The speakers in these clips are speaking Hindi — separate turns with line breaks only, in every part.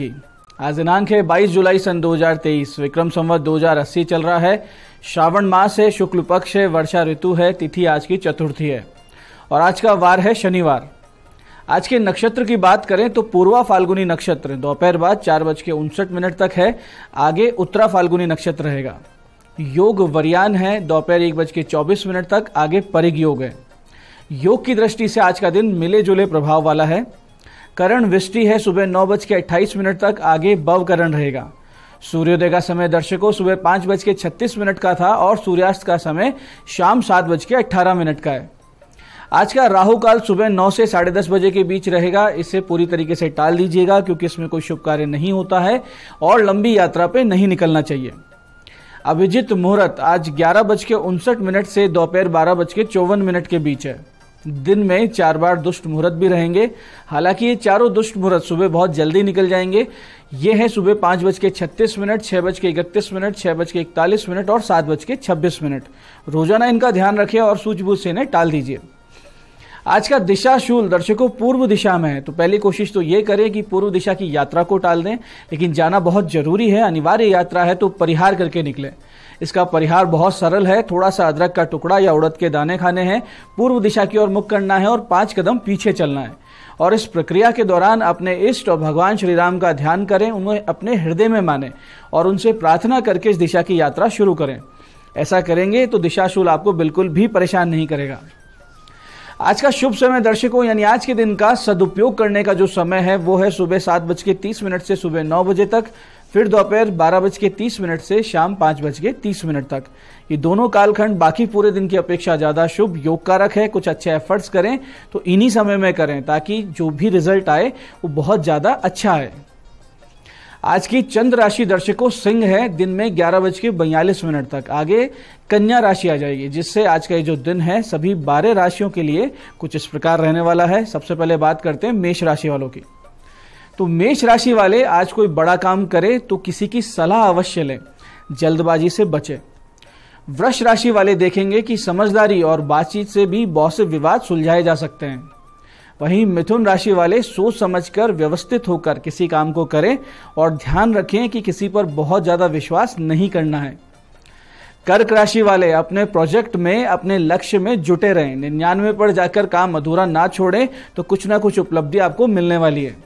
की आज दिनांक है 22 जुलाई सन 2023 विक्रम संवत 2080 चल रहा है श्रावण मास है शुक्ल पक्ष है वर्षा ऋतु है तिथि आज की चतुर्थी है और आज का वार है शनिवार आज के नक्षत्र की बात करें तो पूर्वा फाल्गुनी नक्षत्र दोपहर बाद चार बज के उनसठ मिनट तक है आगे उत्तरा फाल्गुनी नक्षत्र रहेगा योग वरियान है दोपहर एक बज के चौबीस मिनट तक आगे परिग योग है योग की दृष्टि से आज का दिन मिले जुले प्रभाव वाला है करण वृष्टि है सुबह नौ बज के अट्ठाईस मिनट तक आगे बव करण रहेगा सूर्योदय का समय दर्शकों सुबह पाँच बज के छत्तीस मिनट का था और सूर्यास्त का समय शाम सात बज के अट्ठारह मिनट का है आज का राहु काल सुबह नौ से साढ़े दस बजे के बीच रहेगा इसे पूरी तरीके से टाल दीजिएगा क्योंकि इसमें कोई शुभ कार्य नहीं होता है और लंबी यात्रा पर नहीं निकलना चाहिए अभिजीत मुहूर्त आज ग्यारह बज के उनसठ मिनट से दोपहर बारह बज के चौवन मिनट के बीच है दिन में चार बार दुष्ट मुहूर्त भी रहेंगे हालांकि ये चारों दुष्ट मुहूर्त सुबह बहुत जल्दी निकल जाएंगे ये है सुबह पाँच बज के छत्तीस मिनट छः बज के इकतीस मिनट छः बज के इकतालीस मिनट और सात बज के छब्बीस मिनट रोजाना इनका ध्यान रखिए और सूझबूझ से इन्हें टाल दीजिए आज का दिशा शूल दर्शकों पूर्व दिशा में है तो पहली कोशिश तो ये करें कि पूर्व दिशा की यात्रा को टाल दें लेकिन जाना बहुत जरूरी है अनिवार्य यात्रा है तो परिहार करके निकलें इसका परिहार बहुत सरल है थोड़ा सा अदरक का टुकड़ा या उड़द के दाने खाने हैं पूर्व दिशा की ओर मुख करना है और पाँच कदम पीछे चलना है और इस प्रक्रिया के दौरान अपने इष्ट और भगवान श्री राम का ध्यान करें उन्हें अपने हृदय में माने और उनसे प्रार्थना करके इस दिशा की यात्रा शुरू करें ऐसा करेंगे तो दिशाशूल आपको बिल्कुल भी परेशान नहीं करेगा आज का शुभ समय दर्शकों यानी आज के दिन का सदुपयोग करने का जो समय है वो है सुबह सात बज के तीस मिनट से सुबह नौ बजे तक फिर दोपहर बारह बज के तीस मिनट से शाम पांच बज के तीस मिनट तक ये दोनों कालखंड बाकी पूरे दिन की अपेक्षा ज़्यादा शुभ योग कारक है कुछ अच्छे एफर्ट्स करें तो इन्हीं समय में करें ताकि जो भी रिजल्ट आए वो बहुत ज़्यादा अच्छा आए आज की चंद्र राशि दर्शकों सिंह है दिन में ग्यारह बज के बयालीस मिनट तक आगे कन्या राशि आ जाएगी जिससे आज का ये जो दिन है सभी बारह राशियों के लिए कुछ इस प्रकार रहने वाला है सबसे पहले बात करते हैं मेष राशि वालों की तो मेष राशि वाले आज कोई बड़ा काम करें तो किसी की सलाह अवश्य लें जल्दबाजी से बचें वृक्ष राशि वाले देखेंगे कि समझदारी और बातचीत से भी बहुत से विवाद सुलझाए जा सकते हैं वहीं मिथुन राशि वाले सोच समझकर व्यवस्थित होकर किसी काम को करें और ध्यान रखें कि किसी पर बहुत ज़्यादा विश्वास नहीं करना है कर्क राशि वाले अपने प्रोजेक्ट में अपने लक्ष्य में जुटे रहें निन्यानवे पर जाकर काम अधूरा ना छोड़ें तो कुछ ना कुछ उपलब्धि आपको मिलने वाली है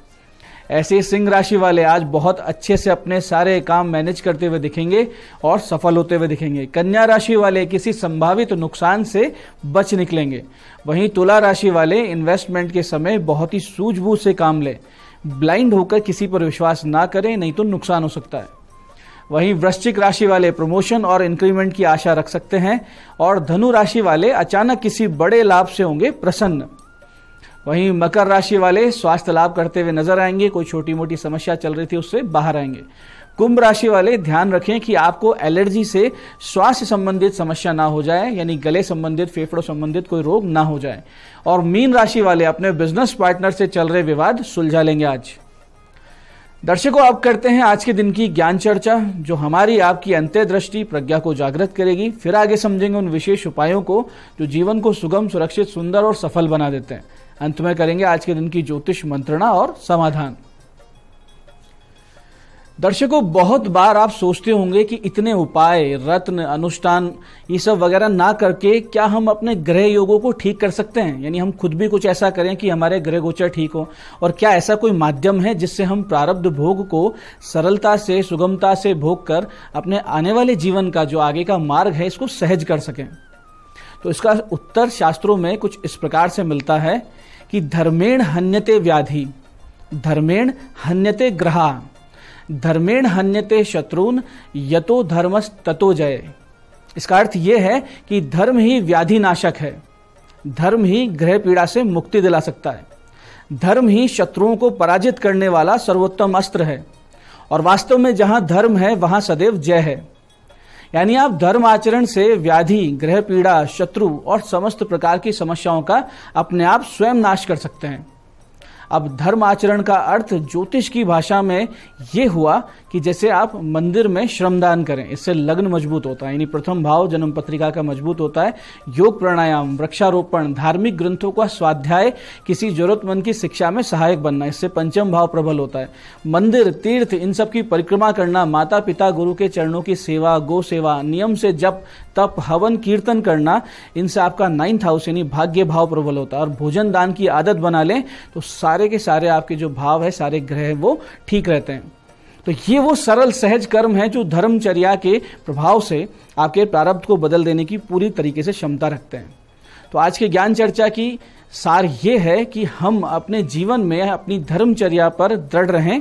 ऐसे सिंह राशि वाले आज बहुत अच्छे से अपने सारे काम मैनेज करते हुए दिखेंगे और सफल होते हुए दिखेंगे कन्या राशि वाले किसी संभावित नुकसान से बच निकलेंगे वहीं तुला राशि वाले इन्वेस्टमेंट के समय बहुत ही सूझबूझ से काम लें ब्लाइंड होकर किसी पर विश्वास ना करें नहीं तो नुकसान हो सकता है वहीं वृश्चिक राशि वाले प्रमोशन और इंक्रीमेंट की आशा रख सकते हैं और धनु राशि वाले अचानक किसी बड़े लाभ से होंगे प्रसन्न वहीं मकर राशि वाले स्वास्थ्य लाभ करते हुए नजर आएंगे कोई छोटी मोटी समस्या चल रही थी उससे बाहर आएंगे कुंभ राशि वाले ध्यान रखें कि आपको एलर्जी से स्वास्थ्य संबंधित समस्या ना हो जाए यानी गले संबंधित फेफड़ों संबंधित कोई रोग ना हो जाए और मीन राशि वाले अपने बिजनेस पार्टनर से चल रहे विवाद सुलझा लेंगे आज दर्शकों आप करते हैं आज के दिन की ज्ञान चर्चा जो हमारी आपकी अंत्य दृष्टि प्रज्ञा को जागृत करेगी फिर आगे समझेंगे उन विशेष उपायों को जो जीवन को सुगम सुरक्षित सुंदर और सफल बना देते हैं अंत में करेंगे आज के दिन की ज्योतिष मंत्रणा और समाधान दर्शकों बहुत बार आप सोचते होंगे कि इतने उपाय रत्न अनुष्ठान ये सब वगैरह ना करके क्या हम अपने ग्रह योगों को ठीक कर सकते हैं यानी हम खुद भी कुछ ऐसा करें कि हमारे ग्रह गोचर ठीक हो और क्या ऐसा कोई माध्यम है जिससे हम प्रारब्ध भोग को सरलता से सुगमता से भोग कर अपने आने वाले जीवन का जो आगे का मार्ग है इसको सहज कर सकें तो इसका उत्तर शास्त्रों में कुछ इस प्रकार से मिलता है कि धर्मेण हन्यते व्याधि धर्मेण हन्यते ग्रहा धर्मेण हन्यते शत्रुन यतो धर्मस ततो जय इसका अर्थ यह है कि धर्म ही व्याधि नाशक है धर्म ही ग्रह पीड़ा से मुक्ति दिला सकता है धर्म ही शत्रुओं को पराजित करने वाला सर्वोत्तम अस्त्र है और वास्तव में जहां धर्म है वहां सदैव जय है यानी आप धर्म आचरण से व्याधि ग्रह पीड़ा शत्रु और समस्त प्रकार की समस्याओं का अपने आप स्वयं नाश कर सकते हैं अब धर्म आचरण का अर्थ ज्योतिष की भाषा में ये हुआ कि जैसे आप मंदिर में श्रमदान करें इससे लग्न मजबूत होता है यानी प्रथम भाव जन्म पत्रिका का मजबूत होता है योग प्राणायाम वृक्षारोपण धार्मिक ग्रंथों का स्वाध्याय किसी जरूरतमंद की शिक्षा में सहायक बनना इससे पंचम भाव प्रबल होता है मंदिर तीर्थ इन सब की परिक्रमा करना माता पिता गुरु के चरणों की सेवा गो सेवा नियम से जप तप हवन कीर्तन करना इनसे आपका नाइन्थ हाउस यानी भाग्य भाव प्रबल होता है और भोजन दान की आदत बना लें तो सारे सारे के सारे आपके जो भाव है सारे ग्रह वो ठीक रहते हैं तो ये वो सरल सहज कर्म है जो धर्मचर्या के प्रभाव से आपके प्रारब्ध को बदल देने की पूरी तरीके से क्षमता रखते हैं तो आज के ज्ञान चर्चा की सार ये है कि हम अपने जीवन में अपनी धर्मचर्या पर दृढ़ रहें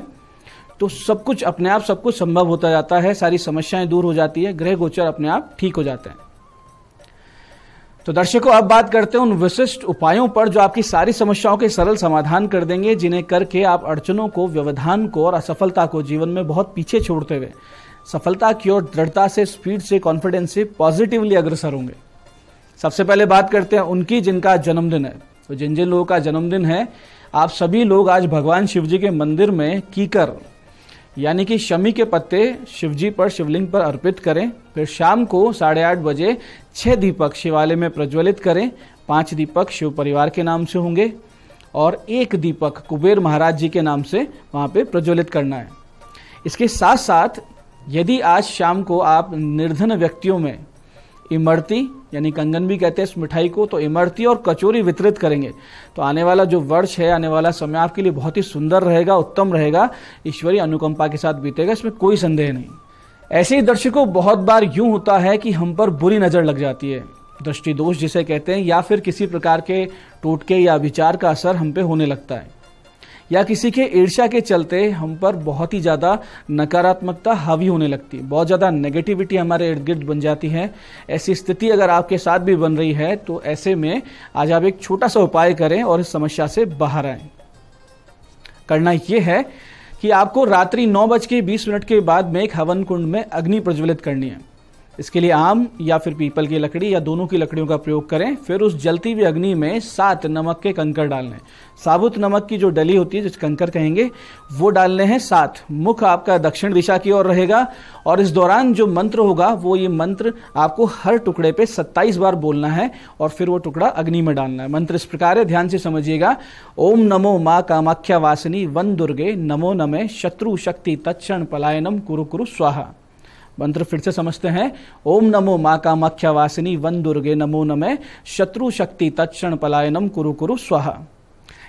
तो सब कुछ अपने आप सब कुछ संभव होता जाता है सारी समस्याएं दूर हो जाती है ग्रह गोचर अपने आप ठीक हो जाते हैं तो दर्शकों अब बात करते हैं उन विशिष्ट उपायों पर जो आपकी सारी समस्याओं के सरल समाधान कर देंगे जिन्हें करके आप अड़चनों को व्यवधान को और असफलता को जीवन में बहुत पीछे छोड़ते हुए सफलता की ओर दृढ़ता से स्पीड से कॉन्फिडेंस से पॉजिटिवली अग्रसर होंगे सबसे पहले बात करते हैं उनकी जिनका जन्मदिन है तो जिन जिन लोगों का जन्मदिन है आप सभी लोग आज भगवान शिव जी के मंदिर में कीकर यानी कि शमी के पत्ते शिवजी पर शिवलिंग पर अर्पित करें फिर शाम को साढ़े आठ बजे छः दीपक शिवालय में प्रज्वलित करें पांच दीपक शिव परिवार के नाम से होंगे और एक दीपक कुबेर महाराज जी के नाम से वहाँ पे प्रज्वलित करना है इसके साथ साथ यदि आज शाम को आप निर्धन व्यक्तियों में इमरती यानी कंगन भी कहते हैं इस मिठाई को तो इमरती और कचोरी वितरित करेंगे तो आने वाला जो वर्ष है आने वाला समय आपके लिए बहुत ही सुंदर रहेगा उत्तम रहेगा ईश्वरीय अनुकंपा के साथ बीतेगा इसमें कोई संदेह नहीं ऐसे ही दर्शकों बहुत बार यूं होता है कि हम पर बुरी नज़र लग जाती है दृष्टिदोष जिसे कहते हैं या फिर किसी प्रकार के टोटके या विचार का असर हम पे होने लगता है या किसी के ईर्ष्या के चलते हम पर बहुत ही ज़्यादा नकारात्मकता हावी होने लगती है बहुत ज़्यादा नेगेटिविटी हमारे इर्द गिर्द बन जाती है ऐसी स्थिति अगर आपके साथ भी बन रही है तो ऐसे में आज आप एक छोटा सा उपाय करें और इस समस्या से बाहर आए करना यह है कि आपको रात्रि नौ बज के बीस मिनट के बाद में एक हवन कुंड में अग्नि प्रज्वलित करनी है इसके लिए आम या फिर पीपल की लकड़ी या दोनों की लकड़ियों का प्रयोग करें फिर उस जलती हुई अग्नि में सात नमक के कंकर डालने साबुत नमक की जो डली होती है जिस कंकर कहेंगे वो डालने हैं सात मुख आपका दक्षिण दिशा की ओर रहेगा और इस दौरान जो मंत्र होगा वो ये मंत्र आपको हर टुकड़े पे सत्ताईस बार बोलना है और फिर वो टुकड़ा अग्नि में डालना है मंत्र इस प्रकार है ध्यान से समझिएगा ओम नमो माँ कामाख्या वासिनी वन दुर्गे नमो नमे शत्रु शक्ति तत्ण पलायनम कुरु कुरु स्वाहा मंत्र फिर से समझते हैं ओम नमो माँ कामाख्या वासिनी वन दुर्गे नमो नमे शत्रु शक्ति तत्ण पलायनम कुरु कुरु स्वाहा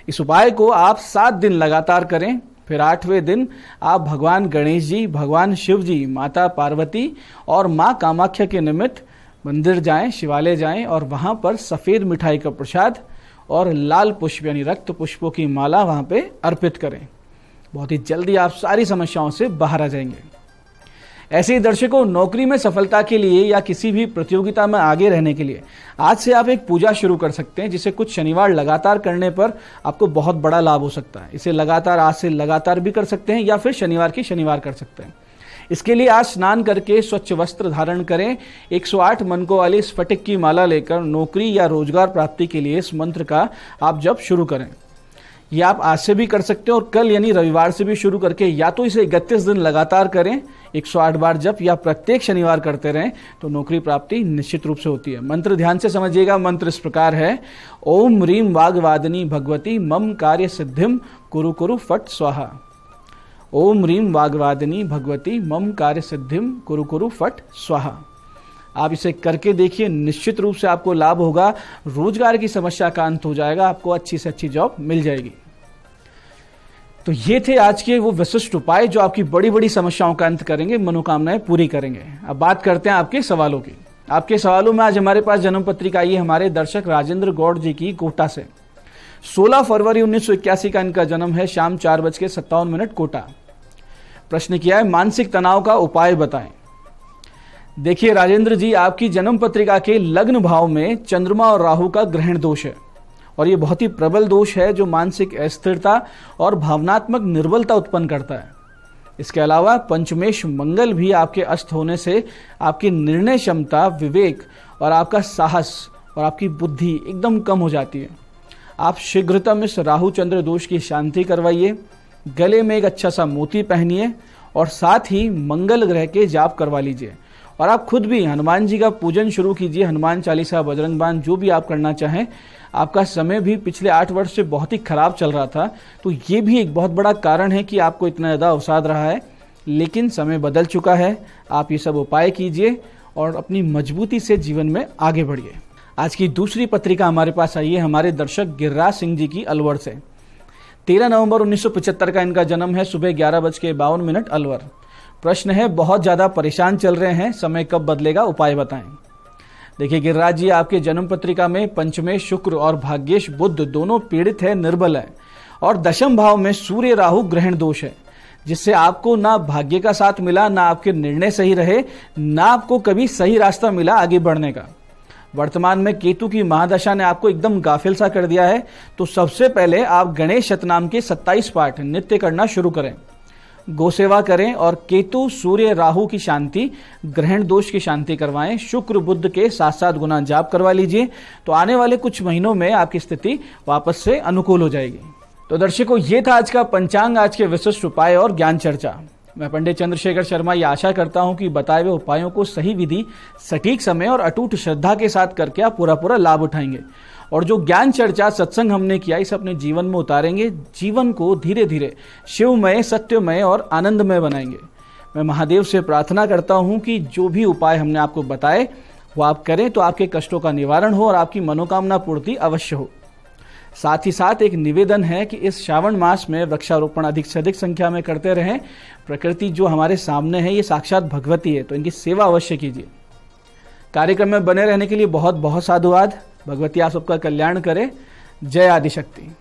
इस उपाय को आप सात दिन लगातार करें फिर आठवें दिन आप भगवान गणेश जी भगवान शिव जी माता पार्वती और माँ कामाख्या के निमित्त मंदिर जाएं शिवालय जाएं और वहाँ पर सफ़ेद मिठाई का प्रसाद और लाल पुष्प यानी रक्त पुष्पों की माला वहाँ पे अर्पित करें बहुत ही जल्दी आप सारी समस्याओं से बाहर आ जाएंगे ऐसे ही दर्शकों नौकरी में सफलता के लिए या किसी भी प्रतियोगिता में आगे रहने के लिए आज से आप एक पूजा शुरू कर सकते हैं जिसे कुछ शनिवार लगातार करने पर आपको बहुत बड़ा लाभ हो सकता है इसे लगातार आज से लगातार भी कर सकते हैं या फिर शनिवार की शनिवार कर सकते हैं इसके लिए आज स्नान करके स्वच्छ वस्त्र धारण करें 108 मनकों वाली स्फटिक की माला लेकर नौकरी या रोजगार प्राप्ति के लिए इस मंत्र का आप जब शुरू करें ये आप आज से भी कर सकते हो और कल यानी रविवार से भी शुरू करके या तो इसे इकतीस दिन लगातार करें 108 बार जब या प्रत्येक शनिवार करते रहें तो नौकरी प्राप्ति निश्चित रूप से होती है मंत्र ध्यान से समझिएगा मंत्र इस प्रकार है ओम रीम वागवादिनी भगवती मम कार्य सिद्धिम कुरु कुरु फट स्वाहा ओम रीम वागवादिनी भगवती मम कार्य सिद्धिम कुरु कुरु फट स्वाहा आप इसे करके देखिए निश्चित रूप से आपको लाभ होगा रोजगार की समस्या का अंत हो जाएगा आपको अच्छी से अच्छी जॉब मिल जाएगी तो ये थे आज के वो विशिष्ट उपाय जो आपकी बड़ी बड़ी समस्याओं का अंत करेंगे मनोकामनाएं पूरी करेंगे अब बात करते हैं आपके सवालों की आपके सवालों में आज हमारे पास जन्म पत्रिका आई है हमारे दर्शक राजेंद्र गौड़ जी की कोटा से 16 फरवरी उन्नीस का इनका जन्म है शाम चार बज के सत्तावन मिनट कोटा प्रश्न किया है मानसिक तनाव का उपाय बताएं देखिए राजेंद्र जी आपकी जन्म पत्रिका के लग्न भाव में चंद्रमा और राहु का ग्रहण दोष है और ये बहुत ही प्रबल दोष है जो मानसिक अस्थिरता और भावनात्मक निर्बलता उत्पन्न करता है इसके अलावा पंचमेश मंगल भी आपके अस्त होने से आपकी निर्णय क्षमता विवेक और आपका साहस और आपकी बुद्धि एकदम कम हो जाती है आप शीघ्रतम इस राहु चंद्र दोष की शांति करवाइए गले में एक अच्छा सा मोती पहनिए और साथ ही मंगल ग्रह के जाप करवा लीजिए और आप खुद भी हनुमान जी का पूजन शुरू कीजिए हनुमान चालीसा बजरंग बाण जो भी आप करना चाहें आपका समय भी पिछले आठ वर्ष से बहुत ही ख़राब चल रहा था तो ये भी एक बहुत बड़ा कारण है कि आपको इतना ज़्यादा अवसाद रहा है लेकिन समय बदल चुका है आप ये सब उपाय कीजिए और अपनी मजबूती से जीवन में आगे बढ़िए आज की दूसरी पत्रिका हमारे पास आई है हमारे दर्शक गिरिराज सिंह जी की अलवर से तेरह नवंबर 1975 का इनका जन्म है सुबह ग्यारह बज के बावन मिनट अलवर प्रश्न है बहुत ज़्यादा परेशान चल रहे हैं समय कब बदलेगा उपाय बताएं देखिए गिरिराज जी आपके जन्म पत्रिका में पंचमे शुक्र और भाग्येश बुद्ध दोनों पीड़ित है निर्बल है और दशम भाव में सूर्य राहु ग्रहण दोष है जिससे आपको ना भाग्य का साथ मिला ना आपके निर्णय सही रहे ना आपको कभी सही रास्ता मिला आगे बढ़ने का वर्तमान में केतु की महादशा ने आपको एकदम गाफिल सा कर दिया है तो सबसे पहले आप गणेश शतनाम के 27 पाठ नित्य करना शुरू करें गोसेवा करें और केतु सूर्य राहु की शांति ग्रहण दोष की शांति करवाएं शुक्र बुद्ध के साथ साथ गुना जाप करवा लीजिए तो आने वाले कुछ महीनों में आपकी स्थिति वापस से अनुकूल हो जाएगी तो दर्शकों ये था आज का पंचांग आज के विशिष्ट उपाय और ज्ञान चर्चा मैं पंडित चंद्रशेखर शर्मा ये आशा करता हूं कि बताए हुए उपायों को सही विधि सटीक समय और अटूट श्रद्धा के साथ करके आप पूरा पूरा लाभ उठाएंगे और जो ज्ञान चर्चा सत्संग हमने किया इसे अपने जीवन में उतारेंगे जीवन को धीरे धीरे शिवमय सत्यमय और आनंदमय बनाएंगे मैं महादेव से प्रार्थना करता हूँ कि जो भी उपाय हमने आपको बताए वो आप करें तो आपके कष्टों का निवारण हो और आपकी मनोकामना पूर्ति अवश्य हो साथ ही साथ एक निवेदन है कि इस श्रावण मास में वृक्षारोपण अधिक से अधिक संख्या में करते रहें प्रकृति जो हमारे सामने है ये साक्षात भगवती है तो इनकी सेवा अवश्य कीजिए कार्यक्रम में बने रहने के लिए बहुत बहुत साधुवाद भगवती आप सबका कल्याण करें जय आदिशक्ति